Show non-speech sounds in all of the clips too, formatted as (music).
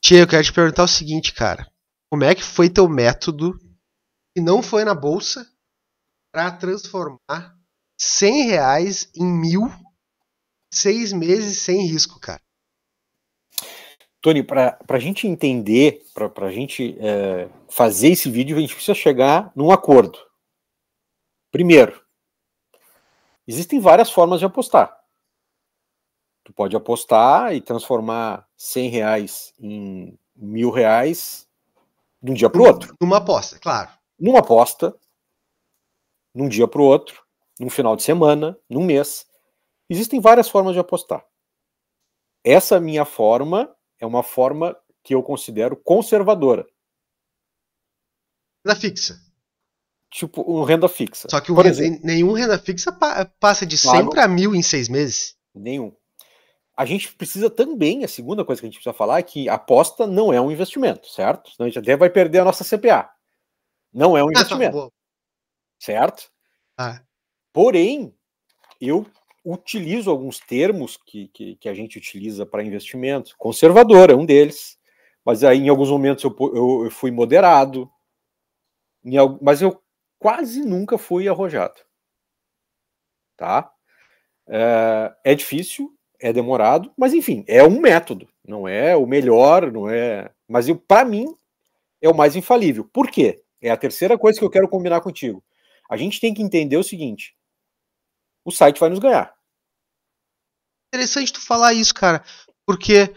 Tia, eu quero te perguntar o seguinte, cara. Como é que foi teu método que não foi na bolsa para transformar 100 reais em mil seis meses sem risco, cara? Tony, para a gente entender, para a gente é, fazer esse vídeo, a gente precisa chegar num acordo. Primeiro, existem várias formas de apostar tu pode apostar e transformar 100 reais em mil reais de um dia para o outro. Numa aposta, claro. Numa aposta, num dia para o outro, num final de semana, num mês. Existem várias formas de apostar. Essa minha forma é uma forma que eu considero conservadora. Renda fixa. Tipo, um renda fixa. Só que renda, exemplo, nenhum renda fixa passa de 100 claro, para mil em seis meses. Nenhum a gente precisa também, a segunda coisa que a gente precisa falar é que aposta não é um investimento, certo? Senão a gente até vai perder a nossa CPA. Não é um ah, tá, investimento. certo? Ah. Porém, eu utilizo alguns termos que, que, que a gente utiliza para investimento. Conservador é um deles. Mas aí, em alguns momentos, eu, eu, eu fui moderado. Em, mas eu quase nunca fui arrojado. Tá? É, é difícil, é demorado, mas enfim, é um método, não é o melhor, não é. Mas para mim é o mais infalível. Por quê? É a terceira coisa que eu quero combinar contigo. A gente tem que entender o seguinte: o site vai nos ganhar. Interessante tu falar isso, cara, porque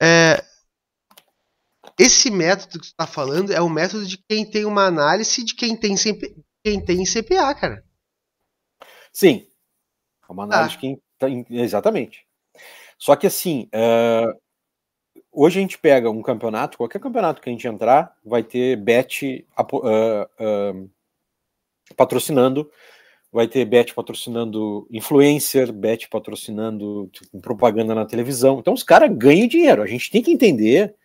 é, esse método que tu tá falando é o método de quem tem uma análise de quem tem, CP, quem tem CPA, cara. Sim. É uma tá. análise de quem. Tá exatamente. Só que assim, uh, hoje a gente pega um campeonato, qualquer campeonato que a gente entrar, vai ter bet uh, uh, patrocinando, vai ter bet patrocinando influencer, bet patrocinando tipo, propaganda na televisão. Então os caras ganham dinheiro. A gente tem que entender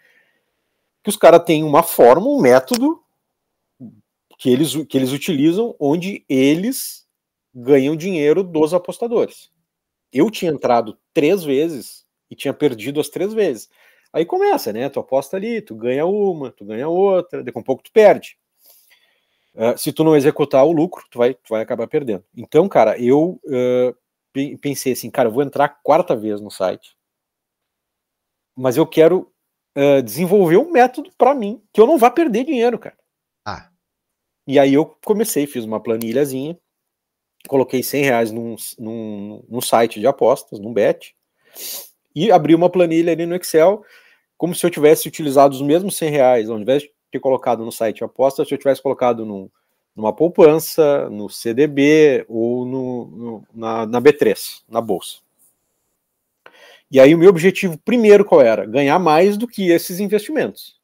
que os caras têm uma forma, um método que eles, que eles utilizam onde eles ganham dinheiro dos apostadores. Eu tinha entrado três vezes e tinha perdido as três vezes. Aí começa, né? Tu aposta ali, tu ganha uma, tu ganha outra, daqui a um pouco tu perde. Uh, se tu não executar o lucro, tu vai, tu vai acabar perdendo. Então, cara, eu uh, pensei assim, cara, eu vou entrar a quarta vez no site, mas eu quero uh, desenvolver um método para mim que eu não vá perder dinheiro, cara. Ah. E aí eu comecei, fiz uma planilhazinha, coloquei 100 reais num, num, num site de apostas, num bet, e abri uma planilha ali no Excel, como se eu tivesse utilizado os mesmos 100 reais, ao invés de ter colocado no site de apostas, se eu tivesse colocado num, numa poupança, no CDB ou no, no, na, na B3, na bolsa. E aí o meu objetivo primeiro qual era? Ganhar mais do que esses investimentos.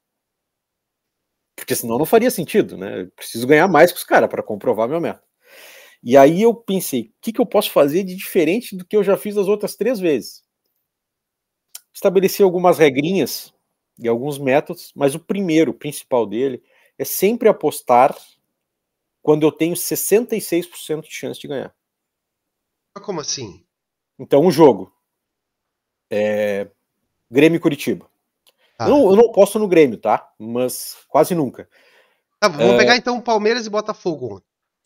Porque senão não faria sentido, né? Eu preciso ganhar mais que os caras para comprovar meu método. E aí eu pensei, o que, que eu posso fazer de diferente do que eu já fiz as outras três vezes? Estabeleci algumas regrinhas e alguns métodos, mas o primeiro, o principal dele, é sempre apostar quando eu tenho 66% de chance de ganhar. Como assim? Então, um jogo. É... Grêmio Curitiba. Ah. Tá. Eu, não, eu não posso no Grêmio, tá? Mas quase nunca. Tá, vou é... pegar então Palmeiras e Botafogo.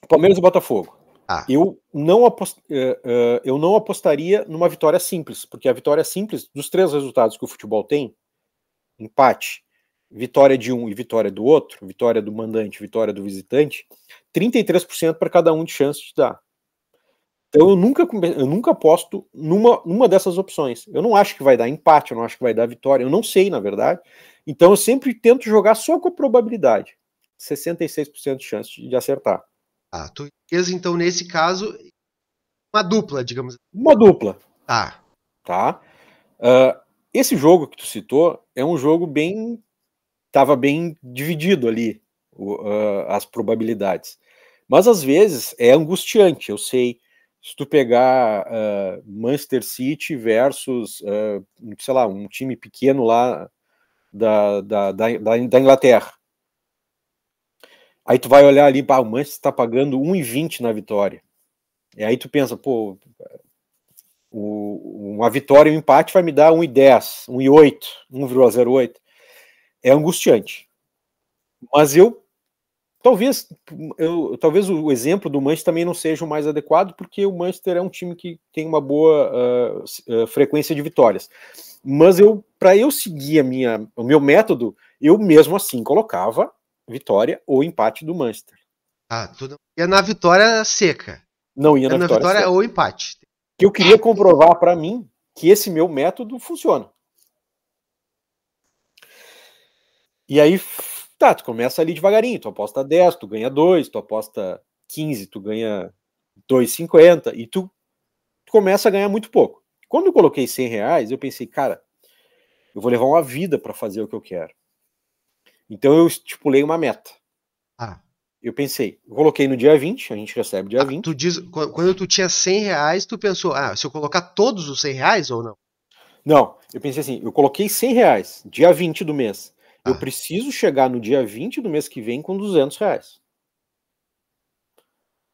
Palmeiras e Botafogo. Ah. Eu, não apost... Eh, eh, eu não apostaria numa vitória simples, porque a vitória simples, dos três resultados que o futebol tem, empate, vitória de um e vitória do outro, vitória do mandante, vitória do visitante, 33% para cada um de chance de dar. Então eu nunca, eu nunca aposto numa, numa dessas opções. Eu não acho que vai dar empate, eu não acho que vai dar vitória, eu não sei, na verdade. Então eu sempre tento jogar só com a probabilidade. 66% de chance de acertar. Tá, tu fez, então, nesse caso, uma dupla, digamos assim. Uma dupla. Tá. Tá. Uh, esse jogo que tu citou é um jogo bem. Tava bem dividido ali uh, as probabilidades. Mas às vezes é angustiante, eu sei. Se tu pegar uh, Manchester City versus, sei lá, um time pequeno lá da, da, da, da Inglaterra. Aí tu vai olhar ali, bah, o Manchester está pagando 1,20 na vitória. E aí tu pensa, pô, o, uma vitória e um empate vai me dar 1,10, 1,8, 1,08. É angustiante. Mas eu talvez eu, talvez o exemplo do Manchester também não seja o mais adequado, porque o Manchester é um time que tem uma boa uh, uh, frequência de vitórias. Mas eu, para eu seguir a minha, o meu método, eu mesmo assim colocava vitória ou empate do Manchester. Ah, tudo. Ia na vitória seca. Não, ia na, ia na vitória, vitória ou empate. Que eu queria comprovar para mim que esse meu método funciona. E aí, tá, tu começa ali devagarinho, tu aposta 10, tu ganha 2, tu aposta 15, tu ganha 2,50 e tu, tu começa a ganhar muito pouco. Quando eu coloquei 100 reais, eu pensei, cara, eu vou levar uma vida para fazer o que eu quero. Então eu estipulei uma meta. Ah. Eu pensei, eu coloquei no dia 20, a gente recebe dia ah, 20. Tu diz, quando tu tinha 100 reais, tu pensou, ah, se eu colocar todos os 100 reais ou não? Não, eu pensei assim, eu coloquei 100 reais, dia 20 do mês. Ah. Eu preciso chegar no dia 20 do mês que vem com 200 reais.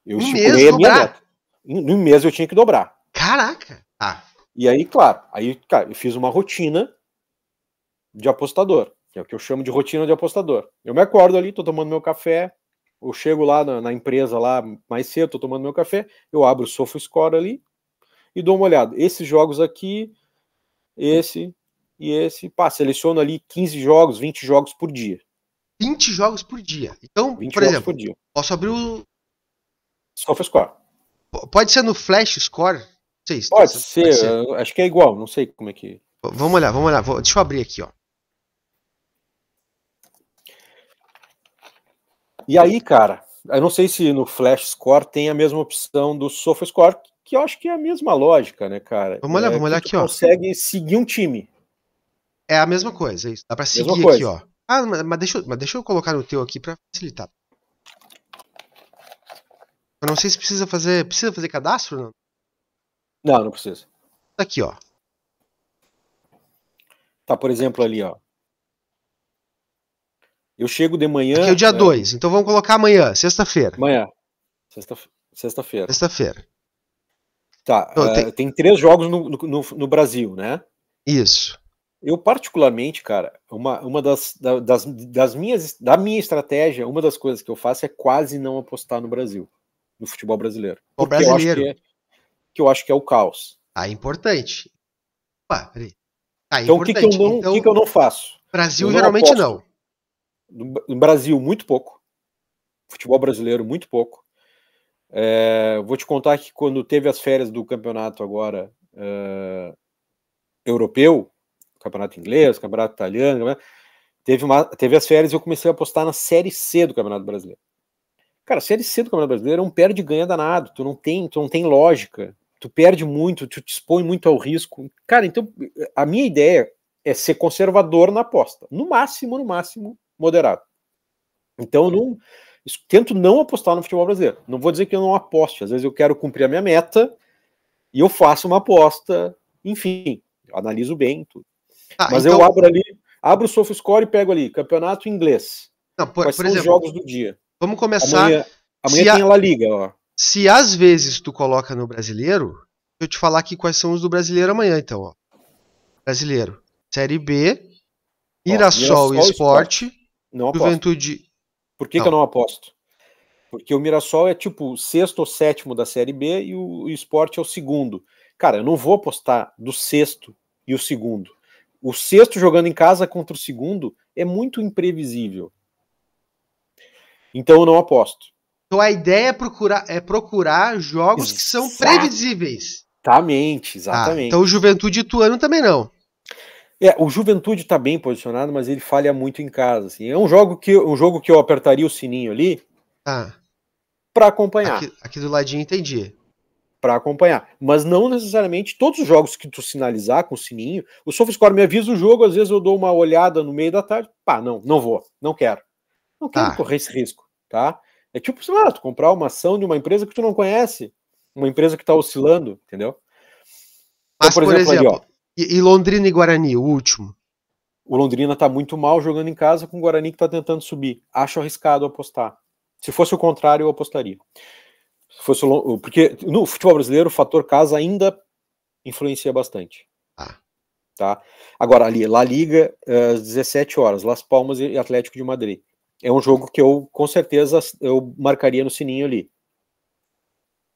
Eu um estipulei a minha meta. No mês eu tinha que dobrar. Caraca! Ah. E aí, claro, aí cara, eu fiz uma rotina de apostador que é o que eu chamo de rotina de apostador. Eu me acordo ali, estou tomando meu café, eu chego lá na, na empresa lá mais cedo, estou tomando meu café, eu abro o SofaScore ali e dou uma olhada. Esses jogos aqui, esse e esse, pá, seleciono ali 15 jogos, 20 jogos por dia. 20 jogos por dia. Então, por exemplo, por dia. posso abrir o. SofaScore. Pode ser no Flash Score? Sei, pode, tá ser, pode, ser, acho que é igual, não sei como é que. Vamos olhar, vamos olhar. Deixa eu abrir aqui, ó. E aí, cara, eu não sei se no Flash Score tem a mesma opção do Sofa Score, que eu acho que é a mesma lógica, né, cara? Vamos olhar, é, vamos olhar aqui, ó. consegue seguir um time. É a mesma coisa, isso. Dá pra seguir mesma aqui, coisa. ó. Ah, mas deixa, mas deixa eu colocar no teu aqui pra facilitar. Eu não sei se precisa fazer. Precisa fazer cadastro? Não, não, não precisa. Aqui, ó. Tá, por exemplo, ali, ó. Eu chego de manhã. Aqui é o dia 2, né? então vamos colocar amanhã, sexta-feira. Amanhã. Sexta-feira. Sexta-feira. Tá. Então, uh, tem... tem... três jogos no, no, no, Brasil, né? Isso. Eu, particularmente, cara, uma, uma das, das, das minhas. Da minha estratégia, uma das coisas que eu faço é quase não apostar no Brasil, no futebol brasileiro. O brasileiro. Eu que, é, que, eu acho que é o caos. Ah, é importante. Ué, peraí. Ah, é então, o que, que, eu não, então, que, que eu não faço? Brasil, eu geralmente não no Brasil, muito pouco. Futebol brasileiro, muito pouco. É, vou te contar que quando teve as férias do campeonato agora é, europeu, campeonato inglês, campeonato italiano, teve, uma, teve as férias e eu comecei a apostar na Série C do Campeonato Brasileiro. Cara, Série C do Campeonato Brasileiro é um perde ganha danado, tu não tem, tu não tem lógica, tu perde muito, tu te expõe muito ao risco. Cara, então a minha ideia é ser conservador na aposta. No máximo, no máximo, moderado. Então, eu não, tento não apostar no futebol brasileiro. Não vou dizer que eu não aposte, às vezes eu quero cumprir a minha meta e eu faço uma aposta, enfim, analiso bem tudo. Ah, Mas então... eu abro ali, abro o SofaScore e pego ali, campeonato inglês. Não, por, Quais por são exemplo, os jogos do dia? Vamos começar. Amanhã, amanhã tem a La Liga, ó. Se às vezes tu coloca no brasileiro, eu te falar aqui quais são os do brasileiro amanhã, então, ó. Brasileiro. Série B, é Irassol, Esporte, não aposto. Juventude. Por que, que eu não aposto? Porque o Mirassol é tipo sexto ou sétimo da Série B e o, esporte é o segundo. Cara, eu não vou apostar do sexto e o segundo. O sexto jogando em casa contra o segundo é muito imprevisível. Então eu não aposto. Então a ideia é procurar, é procurar jogos que são previsíveis. Exatamente, exatamente. Ah, então Juventude e Tuano também não. É, o Juventude está bem posicionado, mas ele falha muito em casa. Assim. É um jogo que um jogo que eu apertaria o sininho ali ah, para acompanhar. Aqui, aqui, do ladinho entendi. Para acompanhar, mas não necessariamente todos os jogos que tu sinalizar com o sininho. O SofaScore me avisa o jogo, às vezes eu dou uma olhada no meio da tarde. Pá, não, não vou, não quero, não quero ah. correr esse risco, tá? É tipo, sei lá, tu comprar uma ação de uma empresa que tu não conhece, uma empresa que está oscilando, entendeu? Então, mas, então, por, por exemplo, exemplo... Ali, ó, e, e Londrina e Guarani, o último. O Londrina está muito mal jogando em casa com o Guarani que está tentando subir. Acho arriscado apostar. Se fosse o contrário, eu apostaria. Se fosse o, porque no futebol brasileiro o fator casa ainda influencia bastante. Ah. Tá? Agora, ali, La Liga, eh, às 17 horas, Las Palmas e Atlético de Madrid. É um jogo que eu, com certeza, eu marcaria no sininho ali.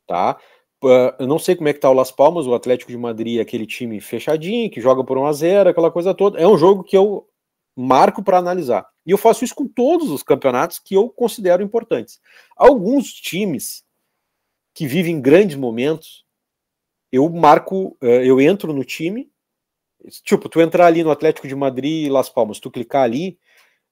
Tá? Ah, eu não sei como é que tá o Las Palmas, o Atlético de Madrid é aquele time fechadinho, que joga por 1 a 0 aquela coisa toda. É um jogo que eu marco para analisar. E eu faço isso com todos os campeonatos que eu considero importantes. Alguns times que vivem grandes momentos, eu marco, eh, eu entro no time. Tipo, tu entrar ali no Atlético de Madrid e Las Palmas, tu clicar ali,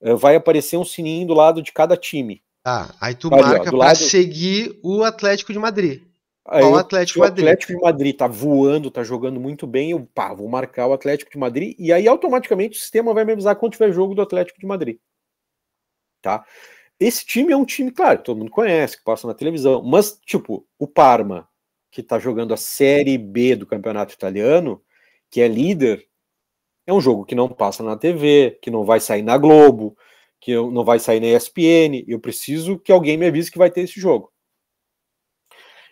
eh, vai aparecer um sininho do lado de cada time. Ah, aí tu ali, marca para seguir o Atlético de Madrid. Aí o Atlético, eu, o Atlético de Madrid tá voando, tá jogando muito bem. Eu pá, vou marcar o Atlético de Madrid e aí automaticamente o sistema vai me avisar quando tiver jogo do Atlético de Madrid. Tá? Esse time é um time, claro, todo mundo conhece, que passa na televisão, mas tipo, o Parma, que tá jogando a Série B do Campeonato Italiano, que é líder, é um jogo que não passa na TV, que não vai sair na Globo, que não vai sair na ESPN. Eu preciso que alguém me avise que vai ter esse jogo.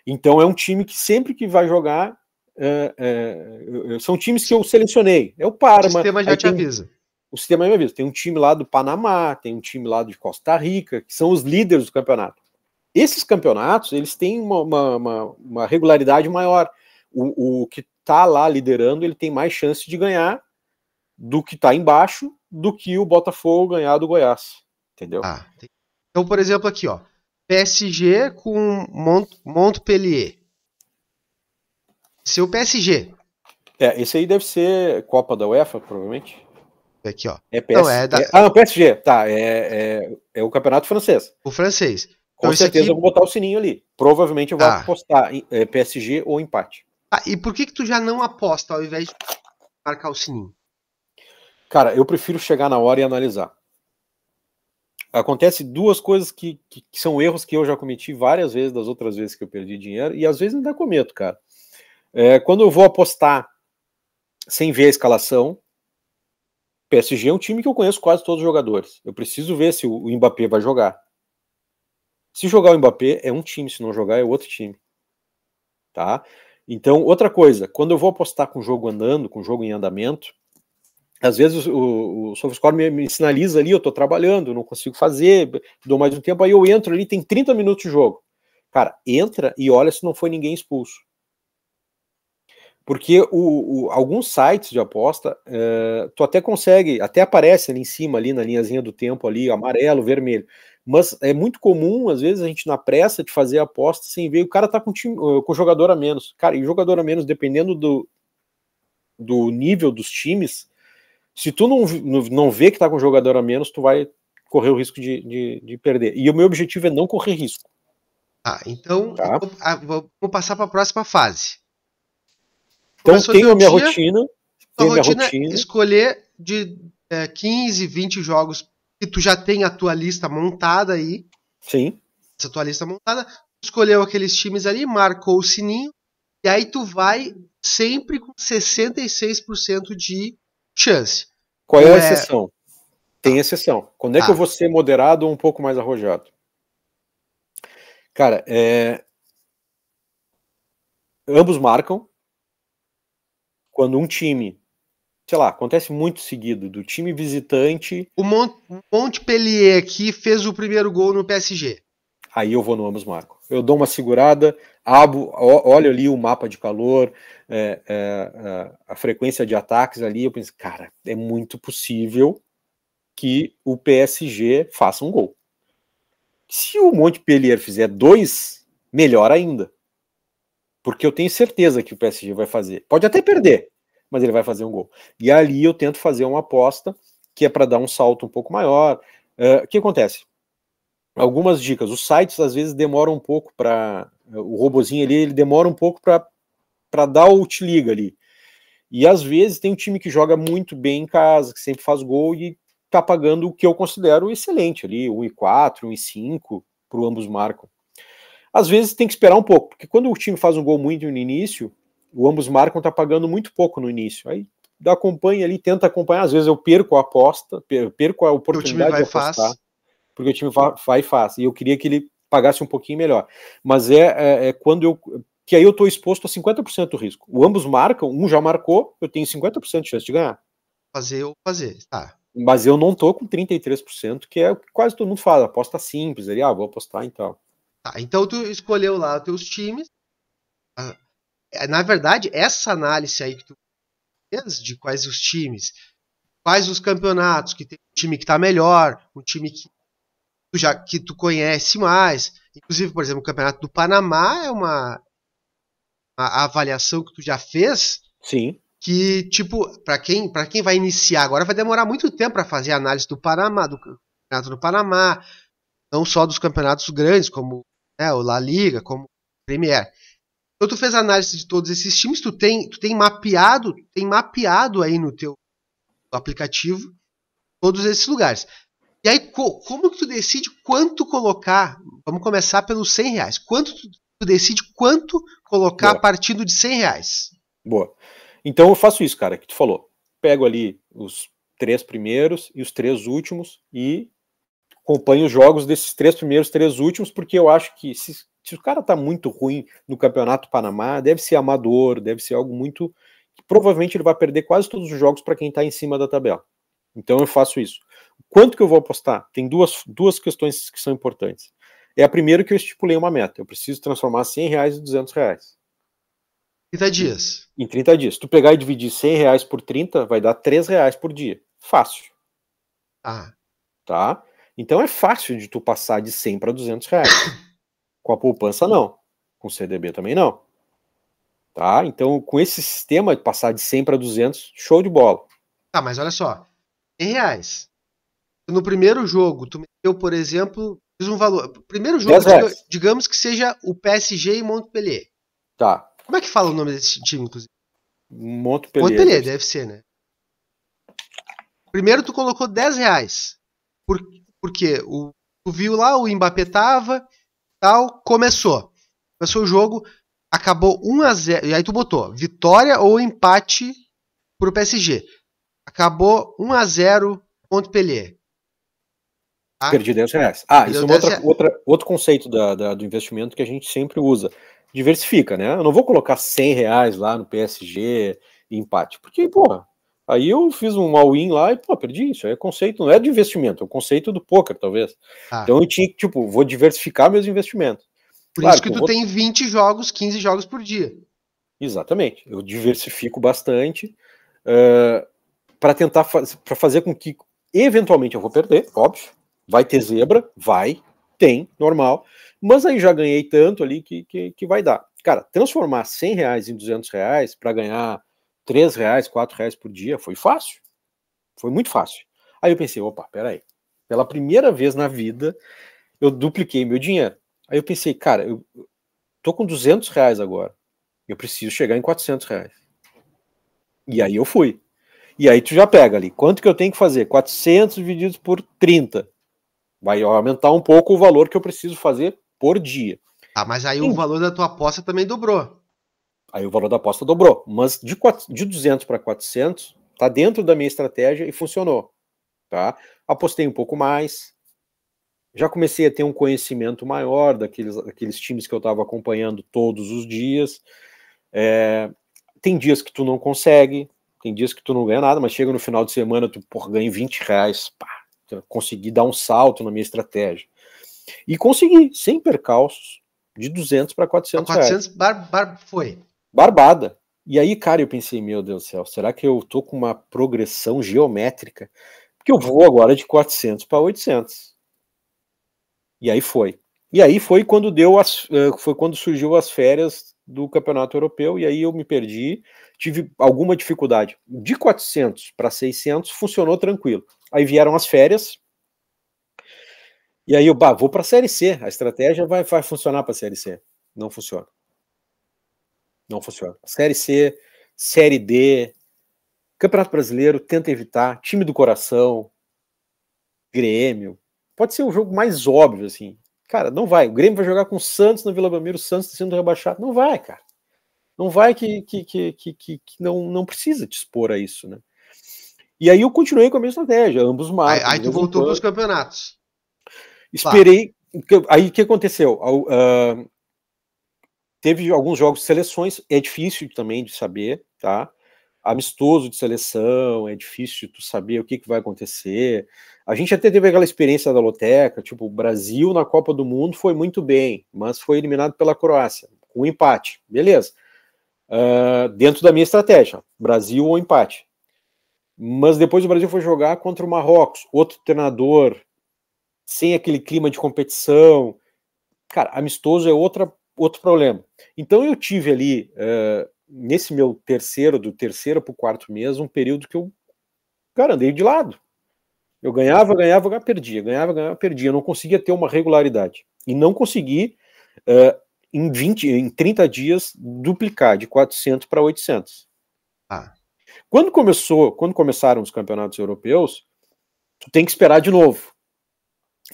Então é um time que sempre que vai jogar. É, é, são times que eu selecionei. É o Parma. O sistema já te tem, avisa. O sistema já avisa. Tem um time lá do Panamá, tem um time lá de Costa Rica, que são os líderes do campeonato. Esses campeonatos, eles têm uma, uma, uma, uma regularidade maior. O, o que está lá liderando, ele tem mais chance de ganhar do que está embaixo, do que o Botafogo ganhar do Goiás. Entendeu? Ah, tem... Então, por exemplo, aqui, ó. PSG com Mont Montpellier. Seu é PSG. É, esse aí deve ser Copa da UEFA, provavelmente. Aqui, ó. É PSG. Não, é da... é... Ah, não, PSG. Tá, é, é, é, o campeonato francês. O francês. Com então, certeza aqui... eu vou botar o sininho ali. Provavelmente eu vou ah. apostar em, é, PSG ou empate. Ah, e por que que tu já não aposta ao invés de marcar o sininho? Cara, eu prefiro chegar na hora e analisar acontece duas coisas que, que, que, são erros que eu já cometi várias vezes das outras vezes que eu perdi dinheiro e às vezes ainda cometo, cara. É, quando eu vou apostar sem ver a escalação, PSG é um time que eu conheço quase todos os jogadores. Eu preciso ver se o Mbappé vai jogar. Se jogar o Mbappé é um time, se não jogar é outro time. Tá? Então, outra coisa, quando eu vou apostar com o jogo andando, com o jogo em andamento, às vezes o, o SofaScore me, me sinaliza ali, eu estou trabalhando, não consigo fazer, dou mais um tempo, aí eu entro ali, tem 30 minutos de jogo. Cara, entra e olha se não foi ninguém expulso. Porque o, o alguns sites de aposta, uh, tu até consegue, até aparece ali em cima, ali na linhazinha do tempo ali, amarelo, vermelho. Mas é muito comum, às vezes, a gente na pressa de fazer aposta sem ver, o cara tá com, time, eh, com jogador a menos. Cara, e jogador a menos, dependendo do, do nível dos times, se tu não, não vê que tá com jogador a menos, tu vai correr o risco de, de, de perder. E o meu objetivo é não correr risco. Ah, então tá. Ah, vou, passar para a próxima fase. Então Começou tenho a minha dia, rotina. Tenho rotina, minha é rotina. Escolher de é, 15, 20 jogos que tu já tem a tua lista montada aí. Sim. Essa tua lista montada. Escolheu aqueles times ali, marcou o sininho. E aí tu vai sempre com 66% de chance. Qual é a é exceção? É... Tem exceção. Quando é que ah. eu vou ser moderado ou um pouco mais arrojado? Cara, é... ambos marcam. Quando um time, sei lá, acontece muito seguido, do time visitante. O Mont Montpellier que fez o primeiro gol no PSG aí eu vou no Amos Marco. Eu dou uma segurada, abo, olho ali o mapa de calor, é, é, é, a frequência de ataques ali, eu penso, cara, é muito possível que o PSG faça um gol. Se o Montpellier fizer dois, melhor ainda. Porque eu tenho certeza que o PSG vai fazer. Pode até perder, mas ele vai fazer um gol. E ali eu tento fazer uma aposta que é para dar um salto um pouco maior. É, o uh, que acontece? algumas dicas. Os sites às vezes demoram um pouco para o robozinho ali, ele demora um pouco para dar o te liga ali. E às vezes tem um time que joga muito bem em casa, que sempre faz gol e tá pagando o que eu considero excelente ali, e e cinco para ambos marcam. Às vezes tem que esperar um pouco, porque quando o time faz um gol muito no início, o ambos marcam tá pagando muito pouco no início. Aí acompanha ali, tenta acompanhar, às vezes eu perco a aposta, perco a oportunidade de apostar porque o time vai e faz. E eu queria que ele pagasse um pouquinho melhor. Mas é, é, é quando eu. Que aí eu estou exposto a 50% do risco. O ambos marcam, um já marcou, eu tenho 50% de chance de ganhar. Fazer ou fazer, tá. Mas eu não tô com 33%, que é o que quase todo mundo fala, aposta simples ali, ah, vou apostar então. Tá, então tu escolheu lá os teus times. Ah, é, na verdade, essa análise aí que tu fez de quais os times, quais os campeonatos que tem um time que tá melhor, um time que já que tu conhece mais. Inclusive, por exemplo, o Campeonato do Panamá é uma, uma avaliação que tu já fez. Sim. Que, tipo, para quem, quem vai iniciar agora, vai demorar muito tempo para fazer a análise do Panamá, do Campeonato do Panamá, não só dos campeonatos grandes, como né, o La Liga, como o Premier. Então tu fez análise de todos esses times, tu tem, tu tem mapeado, tem mapeado aí no teu aplicativo todos esses lugares. E aí, co como tu decide quanto colocar? Vamos começar pelos 100 reais. Quanto tu decide quanto colocar Boa. a partir de 100 reais? Boa. Então eu faço isso, cara, que tu falou. Pego ali os três primeiros e os três últimos e acompanho os jogos desses três primeiros, três últimos, porque eu acho que se, se o cara tá muito ruim no Campeonato Panamá, deve ser amador, deve ser algo muito. Provavelmente ele vai perder quase todos os jogos para quem está em cima da tabela. Então eu faço isso. Quanto que eu vou apostar? Tem duas, duas questões que são importantes. É a primeira que eu estipulei uma meta. Eu preciso transformar 100 reais em 200 reais. 30 dias. Em 30 dias. Se tu pegar e dividir 100 reais por 30, vai dar 3 reais por dia. Fácil. Ah. Tá? Então é fácil de tu passar de 100 para 200 reais. (coughs) Com a poupança, não. Com o CDB também, não. Tá? Então, com esse sistema de passar de 100 para 200, show de bola. Tá, mas olha só. 100 reais no primeiro jogo, tu meteu, por exemplo, fiz um valor. Primeiro jogo, diga, digamos que seja o PSG e Montpellier. Tá. Como é que fala o nome desse time, inclusive? Montpellier. Montpellier, deve ser, né? Primeiro tu colocou 10 reais. Por, porque o, tu viu lá, o Mbappé tava, tal, começou. Começou o jogo, acabou 1 a 0 E aí tu botou vitória ou empate pro PSG. Acabou 1 a 0 Montpellier. Ah, Perdi 10 é. reais. Ah, isso é uma outra, outra, outro conceito da, da, do investimento que a gente sempre usa. Diversifica, né? Eu não vou colocar 100 reais lá no PSG e empate, porque, porra, aí eu fiz um all-in lá e, pô, perdi. Isso é conceito, não é de investimento, é o conceito do poker, talvez. Ah. Então eu tinha que, tipo, vou diversificar meus investimentos. Por claro, isso que tu vou... tem 20 jogos, 15 jogos por dia. Exatamente. Eu diversifico bastante uh, eh, para tentar para fazer com que, eventualmente, eu vou perder, óbvio Vai ter zebra? Vai, tem, normal. Mas aí já ganhei tanto ali que, que, que vai dar. Cara, transformar 100 reais em 200 reais para ganhar 3 reais, 4 reais por dia foi fácil. Foi muito fácil. Aí eu pensei, opa, peraí. Pela primeira vez na vida, eu dupliquei meu dinheiro. Aí eu pensei, cara, eu tô com 200 reais agora. Eu preciso chegar em 400 reais. E aí eu fui. E aí tu já pega ali, quanto que eu tenho que fazer? 400 divididos por 30. Vai aumentar um pouco o valor que eu preciso fazer por dia. Ah, mas aí Sim. o valor da tua aposta também dobrou. Aí o valor da aposta dobrou. Mas de, 4, de 200 para 400, tá dentro da minha estratégia e funcionou. Tá? Apostei um pouco mais. Já comecei a ter um conhecimento maior daqueles, daqueles times que eu estava acompanhando todos os dias. É, tem dias que tu não consegue, tem dias que tu não ganha nada, mas chega no final de semana, tu ganha 20 reais. Pá, conseguir dar um salto na minha estratégia. E consegui, sem percalços, de 200 para 400 400 Bar, bar, foi. Barbada. E aí, cara, eu pensei, meu Deus do céu, será que eu tô com uma progressão geométrica? Porque eu vou agora de 400 para 800. E aí foi. E aí foi quando deu as, eh, foi quando surgiu as férias do Campeonato Europeu e aí eu me perdi, tive alguma dificuldade. De 400 para 600 funcionou tranquilo. Aí vieram as férias. E aí eu, bah, vou para a Série C. A estratégia vai, vai funcionar para a Série C. Não funciona. Não funciona. Série C, Série D, Campeonato Brasileiro, tenta evitar. Time do coração, Grêmio. Pode ser o jogo mais óbvio, assim. Cara, não vai. O Grêmio vai jogar com o Santos na Vila Belmiro, o Santos tá sendo rebaixado. Não vai, cara. Não vai que, que, que, que, que não, não precisa te expor a isso, né? E aí eu continuei com a minha estratégia, ambos marcam. Aí, aí tu voltou para os campeonatos. Esperei. Claro. Aí o que aconteceu? Uh, teve alguns jogos de seleções, é difícil também de saber, tá? Amistoso de seleção, é difícil tu saber o que, que vai acontecer. A gente até teve aquela experiência da loteca, tipo, o Brasil na Copa do Mundo foi muito bem, mas foi eliminado pela Croácia, com um empate, beleza. Uh, dentro da minha estratégia, Brasil ou empate. Mas depois o Brasil foi jogar contra o Marrocos, outro treinador, sem aquele clima de competição. Cara, amistoso é outra, outro problema. Então eu tive ali, uh, nesse meu terceiro, do terceiro para o quarto mês, um período que eu, cara, andei de lado. Eu ganhava, ganhava, ganhava, perdia, ganhava, ganhava, perdia. Eu não conseguia ter uma regularidade. E não consegui, uh, em, 20, em 30 dias, duplicar de 400 para 800. Ah. Quando começou, quando começaram os campeonatos europeus, tu tem que esperar de novo.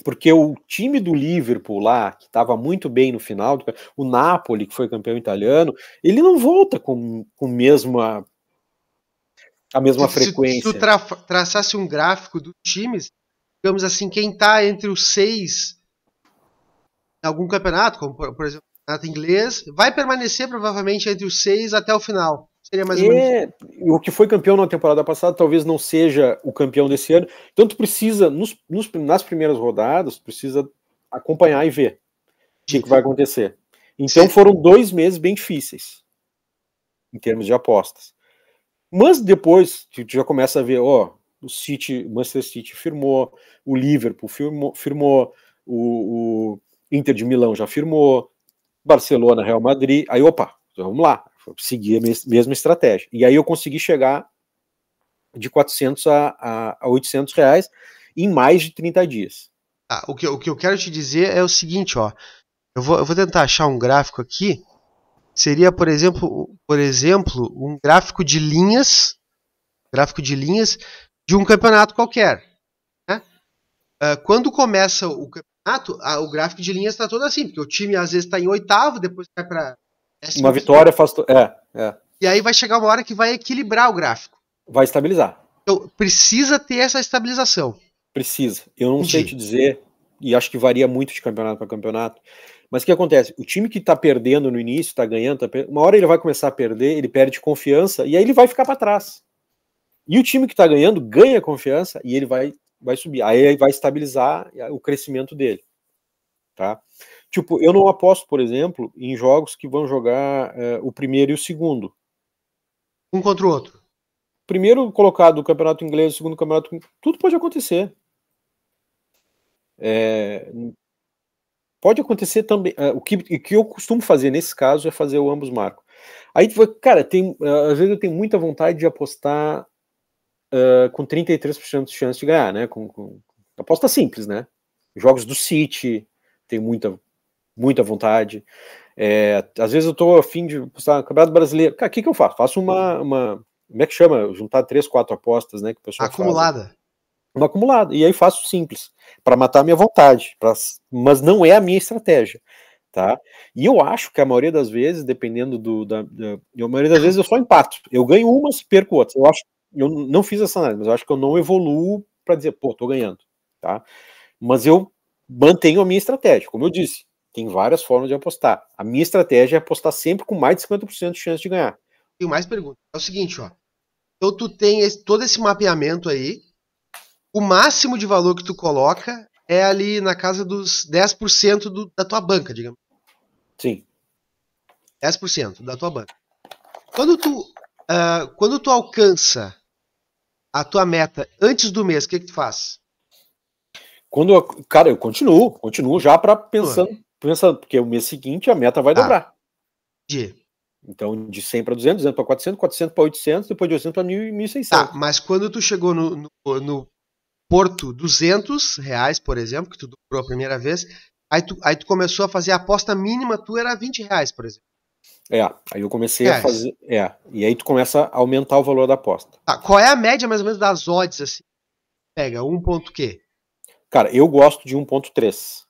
Porque o time do Liverpool lá, que estava muito bem no final, o Napoli, que foi campeão italiano, ele não volta com, com mesma, a mesma se, frequência. Se tu tra traçasse um gráfico dos times, digamos assim, quem está entre os seis em algum campeonato, como por, por exemplo o campeonato inglês, vai permanecer provavelmente entre os seis até o final. Seria mais O que foi campeão na temporada passada talvez não seja o campeão desse ano. Então tu precisa, nos, nos nas primeiras rodadas, precisa acompanhar e ver o que vai acontecer. Então Sim. foram dois meses bem difíceis em termos de apostas. Mas depois tu já começa a ver, ó, o City, o Manchester City firmou, o Liverpool firmou, firmou o, o Inter de Milão já firmou, Barcelona, Real Madrid. Aí, opa, vamos lá segui a mesma estratégia. E aí eu consegui chegar de 400 a, a, a 800 reais em mais de 30 dias. Ah, o, que, o que eu quero te dizer é o seguinte, ó. Eu vou, eu vou tentar achar um gráfico aqui. Seria, por exemplo, por exemplo, um gráfico de linhas, gráfico de linhas de um campeonato qualquer. Né? Ah, quando começa o campeonato, o gráfico de linhas está todo assim, porque o time às vezes está em oitavo, depois vai para é uma vitória faz. É, é. E aí vai chegar uma hora que vai equilibrar o gráfico. Vai estabilizar. Então, precisa ter essa estabilização. Precisa. Eu não Entendi. sei te dizer, e acho que varia muito de campeonato para campeonato. Mas o que acontece? O time que está perdendo no início, está ganhando, tá per... uma hora ele vai começar a perder, ele perde confiança e aí ele vai ficar para trás. E o time que está ganhando ganha confiança e ele vai, vai subir. Aí vai estabilizar o crescimento dele. Tá? Tipo, eu não aposto, por exemplo, em jogos que vão jogar é, o primeiro e o segundo. Um contra o outro. Primeiro colocado do campeonato inglês, segundo campeonato. Tudo pode acontecer. É, pode acontecer também. É, o, que, o que eu costumo fazer nesse caso é fazer o ambos marco. Aí, tipo, cara, tem, eh, às vezes eu tenho muita vontade de apostar uh, com 33% de chance de ganhar, né? Com, com, aposta simples, né? Jogos do City, tem muita muita vontade. É, às vezes eu estou afim de postar Campeonato Brasileiro. Cara, o que, que eu faço? Faço uma, uma. Como é que chama? Juntar três, quatro apostas, né? Que o pessoal Acumulada. Faz. Uma acumulada. E aí faço simples, para matar a minha vontade. Pra... Mas não é a minha estratégia. Tá? E eu acho que a maioria das vezes, dependendo do. Da, da, a maioria das vezes eu só empato. Eu ganho umas, perco outras. Eu acho. Eu não fiz essa análise, mas eu acho que eu não evoluo para dizer, pô, tô ganhando. Tá? Mas eu mantenho a minha estratégia. Como eu disse, tem várias formas de apostar. A minha estratégia é apostar sempre com mais de 50% de chance de ganhar. tem mais perguntas. É o seguinte, ó. Então tu tem esse, todo esse mapeamento aí. O máximo de valor que tu coloca é ali na casa dos 10% do, da tua banca, digamos. Sim. 10% da tua banca. Quando tu, uh, quando tu alcança a tua meta antes do mês, o que, que tu faz? Quando, eu, cara, eu continuo, continuo já para pensando, pensando, porque o mês seguinte a meta vai ah. dobrar. De. Então, de 100 para 200, 200 para 400, 400 para 800, depois de 800 para 1.600. Tá, mas quando tu chegou no, no, no, Porto 200 reais, por exemplo, que tu dobrou a primeira vez, aí tu, aí tu começou a fazer a aposta mínima, tu era 20 reais, por exemplo. É, aí eu comecei reais. a é. fazer. É, e aí tu começa a aumentar o valor da aposta. Tá, qual é a média mais ou menos das odds, assim? Pega, 1 ponto quê? Cara, eu gosto de 1.3.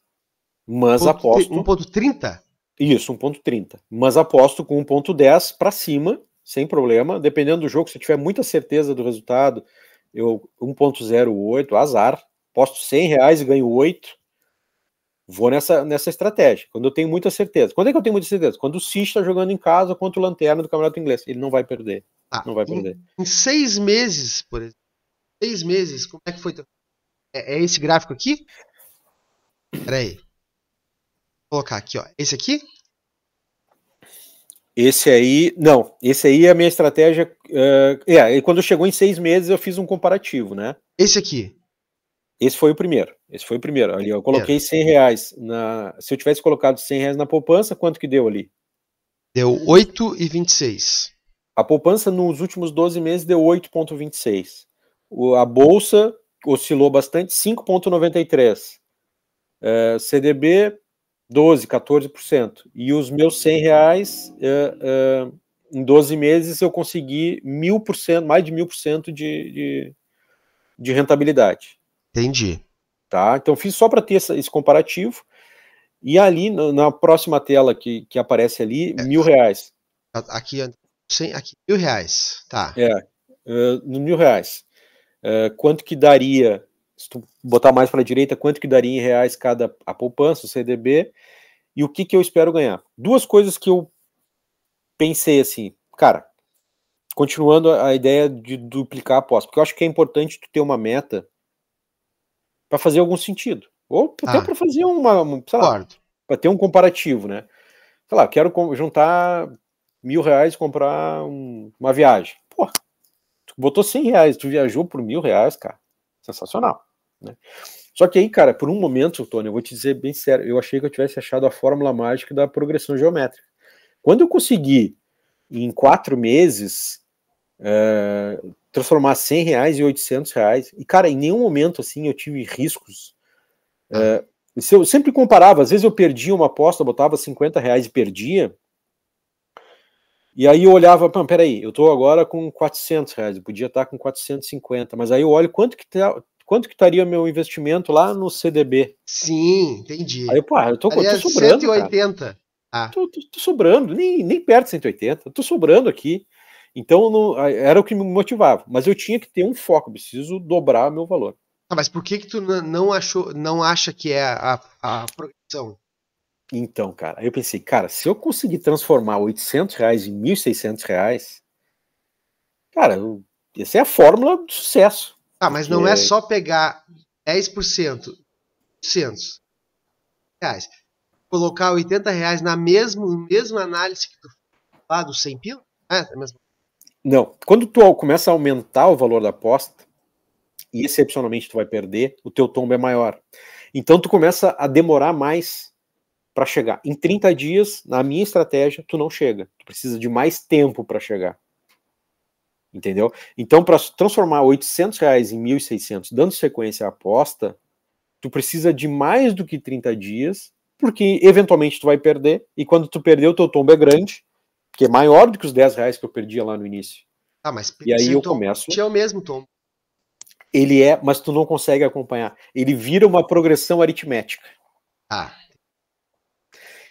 Mas ponto aposto. 1,30? Isso, 1,30. Mas aposto com 1,10 para cima, sem problema. Dependendo do jogo, se eu tiver muita certeza do resultado, eu 1,08, azar. Posto 100 reais e ganho 8. Vou nessa, nessa estratégia, quando eu tenho muita certeza. Quando é que eu tenho muita certeza? Quando o Cis está jogando em casa contra o Lanterna do Campeonato Inglês. Ele não vai perder. Ah, não vai perder. Em, em, seis meses, por exemplo. Seis meses, como é que foi? É, é esse gráfico aqui? Peraí colocar aqui, ó. Esse aqui? Esse aí, não. Esse aí é a minha estratégia. Uh, é, quando chegou em seis meses, eu fiz um comparativo, né? Esse aqui. Esse foi o primeiro. Esse foi o primeiro. Ali, eu coloquei 100 reais. Na, se eu tivesse colocado 100 reais na poupança, quanto que deu ali? Deu 8,26. A poupança nos últimos 12 meses deu 8,26. A bolsa oscilou bastante, 5,93. Uh, CDB 12%, 14%. E os meus 100 reais, eh, eh, em 12 meses, eu consegui mil por cento, mais de mil por cento de, de rentabilidade. Entendi. Tá? Então, fiz só para ter essa, esse comparativo. E ali, na, na próxima tela que, que aparece ali, é, mil reais. Aqui, sem, aqui, mil reais. Tá. É, uh, mil reais. Uh, quanto que daria se tu botar mais para a direita, quanto que daria em reais cada a poupança, o CDB, e o que, que eu espero ganhar. Duas coisas que eu pensei assim, cara, continuando a ideia de duplicar a aposta, porque eu acho que é importante tu ter uma meta para fazer algum sentido. Ou até ah, para fazer uma, uma sei lá, para ter um comparativo, né? Sei lá, quero juntar mil reais e comprar um, uma viagem. Pô, tu botou cem reais, tu viajou por mil reais, cara. Sensacional. Né? Só que aí, cara, por um momento, Tony, eu vou te dizer bem sério, eu achei que eu tivesse achado a fórmula mágica da progressão geométrica. Quando eu consegui, em quatro meses, é, transformar 100 reais em 800 reais, e cara, em nenhum momento assim eu tive riscos. É, eu sempre comparava, às vezes eu perdia uma aposta, botava 50 reais e perdia, e aí eu olhava, peraí, eu estou agora com 400 reais, eu podia estar com 450, mas aí eu olho quanto que tá, quanto que estaria meu investimento lá no CDB? Sim, entendi. Aí eu, pô, eu tô, Aliás, tô sobrando. 180. Cara. Ah. Tô, tô, tô, sobrando, nem, nem perto de 180, tô sobrando aqui. Então não, era o que me motivava, mas eu tinha que ter um foco, preciso dobrar meu valor. Ah, mas por que que tu não achou, não acha que é a, a, a progressão? Então, cara, eu pensei, cara, se eu conseguir transformar 800 reais em 1.600 reais, cara, eu, essa é a fórmula do sucesso. Ah, mas não é só pegar 10%, 800 reais, colocar 80 reais na mesmo, mesma análise que tu lá do 100 pila? É, é mesmo. Não, quando tu começa a aumentar o valor da aposta, e excepcionalmente tu vai perder, o teu tombo é maior. Então tu começa a demorar mais para chegar. Em 30 dias, na minha estratégia, tu não chega. Tu precisa de mais tempo para chegar entendeu? Então, para transformar 800 reais em 1.600, dando sequência à aposta, tu precisa de mais do que 30 dias, porque eventualmente tu vai perder, e quando tu perder, o teu tombo é grande, que é maior do que os 10 reais que eu perdia lá no início. Ah, mas e aí eu começo. É o mesmo tombo. Ele é, mas tu não consegue acompanhar. Ele vira uma progressão aritmética. Ah.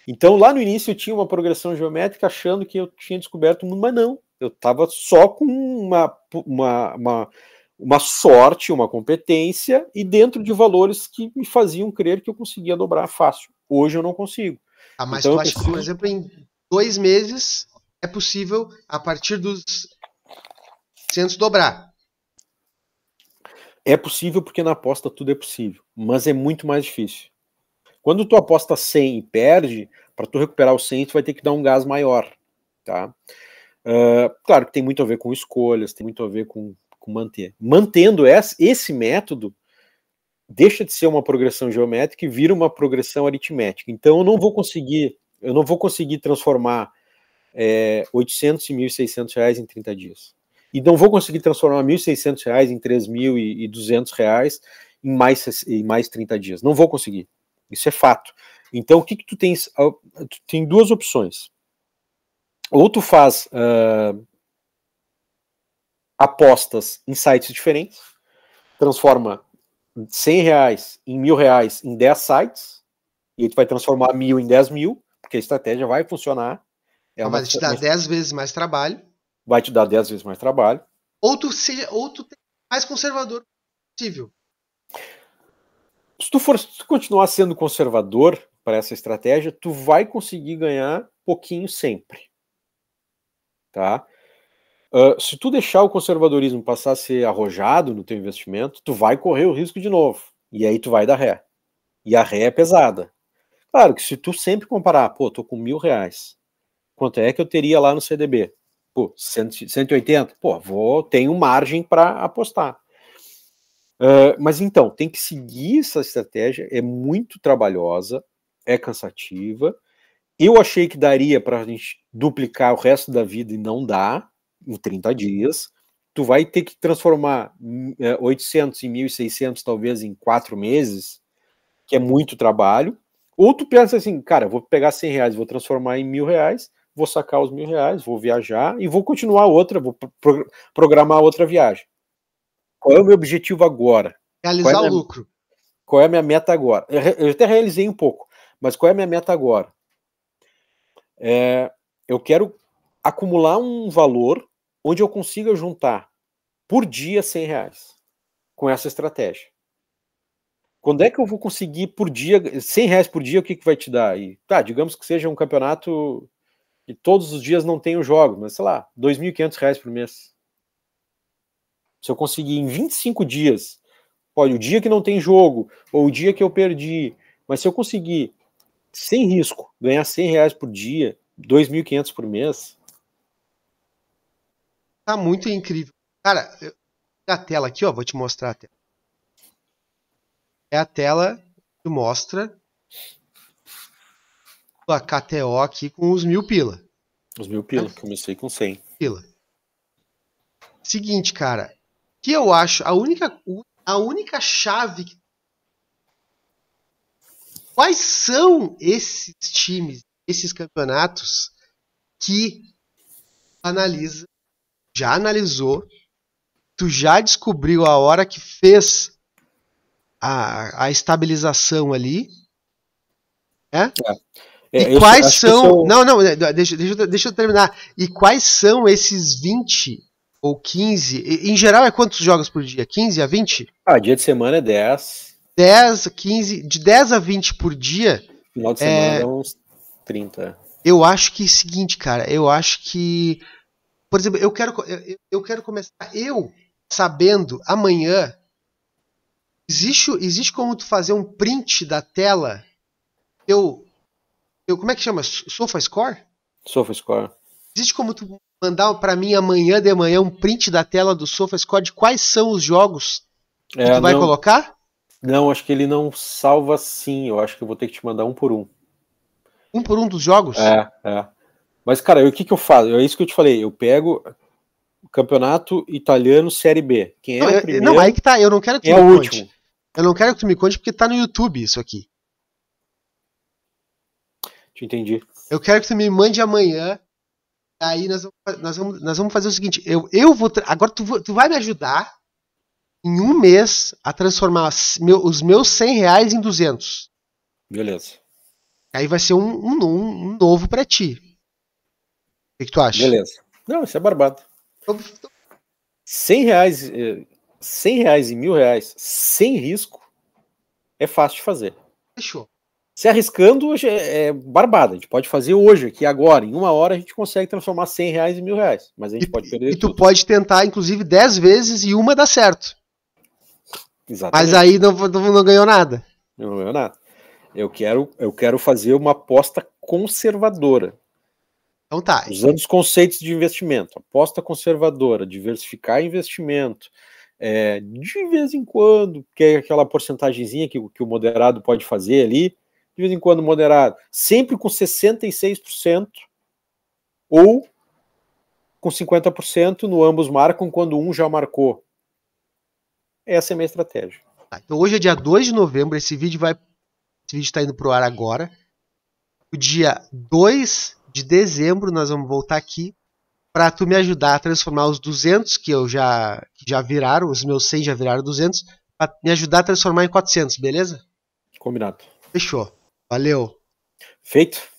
Então, lá no início eu tinha uma progressão geométrica achando que eu tinha descoberto o mas não eu estava só com uma, uma, uma, uma, sorte, uma competência e dentro de valores que me faziam crer que eu conseguia dobrar fácil. Hoje eu não consigo. Ah, mas então, tu acha preciso... que, por exemplo, em dois meses é possível, a partir dos 100 dobrar? É possível porque na aposta tudo é possível, mas é muito mais difícil. Quando tu aposta 100 e perde, para tu recuperar o 100, tu vai ter que dar um gás maior, tá? Ah, claro que tem muito a ver com escolhas, tem muito a ver com, com manter. Mantendo esse método, deixa de ser uma progressão geométrica e vira uma progressão aritmética. Então eu não vou conseguir, eu não vou conseguir transformar é, 800 e 1.600 reais em 30 dias. E não vou conseguir transformar 1.600 reais em 3.200 reais em mais, em mais 30 dias. Não vou conseguir. Isso é fato. Então o que, que tu tens? Ah, tu tem duas opções ou tu faz uh, apostas em sites diferentes, transforma 100 reais em mil reais em 10 sites, e aí tu vai transformar mil em 10 mil, porque a estratégia vai funcionar. É então, uma, vai te dar 10 uma... vezes mais trabalho. Vai te dar 10 vezes mais trabalho. Ou tu, seja, ou tu tem mais conservador possível. Se tu, for, se tu continuar sendo conservador para essa estratégia, tu vai conseguir ganhar pouquinho sempre tá? Uh, se tu deixar o conservadorismo passar a ser arrojado no teu investimento, tu vai correr o risco de novo. E aí tu vai dar ré. E a ré é pesada. Claro que se tu sempre comparar, pô, tô com mil reais, quanto é que eu teria lá no CDB? Pô, 180? Pô, vou, tenho margem para apostar. Uh, mas então, tem que seguir essa estratégia, é muito trabalhosa, é cansativa, eu achei que daria para a gente duplicar o resto da vida e não dá, em 30 dias. Tu vai ter que transformar 800 eh, em 1.600, talvez, em quatro meses, que é muito trabalho. Ou tu pensa assim, cara, vou pegar 100 reais, vou transformar em mil reais, vou sacar os mil reais, vou viajar e vou continuar outra, vou pro programar outra viagem. Qual é o meu objetivo agora? Realizar é minha, lucro. Qual é a minha meta agora? eu até realizei um pouco, mas qual é a minha meta agora? É, eu quero acumular um valor onde eu consiga juntar por dia 100 reais com essa estratégia. Quando é que eu vou conseguir por dia, 100 reais por dia, o que, que vai te dar? aí? tá, digamos que seja um campeonato e todos os dias não tenho jogo, mas sei lá, 2.500 reais por mês. Se eu conseguir em 25 dias, olha, o dia que não tem jogo, ou o dia que eu perdi, mas se eu conseguir sem risco, ganhar 100 reais por dia, 2.500 por mês. Tá muito incrível. Cara, eu... a tela aqui, ó, vou te mostrar a tela. É a tela que mostra a KTO aqui com os mil pila. Os mil pila, é. comecei com 100. Pila. Seguinte, cara, que eu acho, a única, a única chave que Quais são esses times, esses campeonatos que analisa, já analisou, tu já descobriu a hora que fez a, a estabilização ali, né? É, e quais são. Sou... Não, não, é, deixa, deixa, deixa eu terminar. E quais são esses 20 ou 15? Em geral é quantos jogos por dia? 15 a 20? Ah, dia de semana é 10, 10, 15, de 10 a 20 por dia. Final de semana é, uns 30. Eu acho que é o seguinte, cara, eu acho que. Por exemplo, eu quero, eu, eu quero começar. Eu, sabendo amanhã. Existe, existe como tu fazer um print da tela? Eu. eu como é que chama? SofaScore? SofaScore. Existe como tu mandar para mim amanhã de manhã um print da tela do SofaScore de quais são os jogos é, que tu vai não, colocar? Não, acho que ele não salva sim. Eu acho que eu vou ter que te mandar um por um. Um por um dos jogos? É, é. Mas, cara, o que, que eu faço? É isso que eu te falei. Eu pego campeonato italiano Série B. Quem é não, o é, é, primeiro? não, aí que tá. Eu não quero que é tu é me conte. Último. Eu não quero que tu me conte porque tá no YouTube isso aqui. Te entendi. Eu quero que tu me mande amanhã. Aí nós vamos, nós vamos, nós vamos fazer o seguinte. Eu, eu vou. Agora tu, tu vai me ajudar em um mês a transformar os meus 100 reais em 200. Beleza. Aí vai ser um, um, um novo para ti. O que, que, tu acha? Beleza. Não, isso é barbado. 100 então, então- reais, 100 eh, reais e mil reais sem risco é fácil de fazer. Fechou. Se arriscando é, é barbada. A gente pode fazer hoje, aqui agora, em uma hora a gente consegue transformar 100 reais em mil reais. Mas a gente e, pode perder. E tu tudo. pode tentar, inclusive, 10 vezes e uma dá certo. Exatamente. Mas aí não, não, não ganhou nada. Não ganhou nada. Eu quero, eu quero fazer uma aposta conservadora. Então tá. Usando os conceitos de investimento, aposta conservadora, diversificar investimento, é, de vez em quando, que é aquela porcentagemzinha que, que o moderado pode fazer ali, de vez em quando moderado, sempre com 66% ou com 50% no ambos marcam quando um já marcou. Essa é a minha estratégia. Tá, então hoje é dia 2 de novembro, esse vídeo vai. Esse vídeo está indo pro ar agora. O dia 2 de dezembro nós vamos voltar aqui para tu me ajudar a transformar os 200 que eu já que já viraram, os meus 100 já viraram 200, para me ajudar a transformar em 400, beleza? Combinado. Fechou. Valeu. Feito.